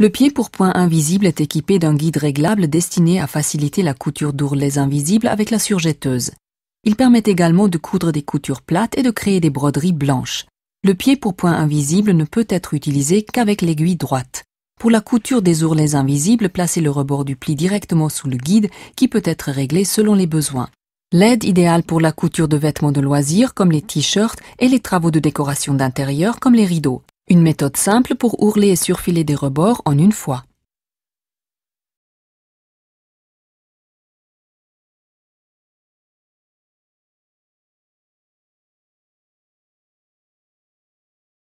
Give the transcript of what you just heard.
Le pied pour point invisible est équipé d'un guide réglable destiné à faciliter la couture d'ourlets invisibles avec la surjetteuse. Il permet également de coudre des coutures plates et de créer des broderies blanches. Le pied pour point invisible ne peut être utilisé qu'avec l'aiguille droite. Pour la couture des ourlets invisibles, placez le rebord du pli directement sous le guide qui peut être réglé selon les besoins. L'aide idéale pour la couture de vêtements de loisirs comme les t-shirts et les travaux de décoration d'intérieur comme les rideaux. Une méthode simple pour ourler et surfiler des rebords en une fois.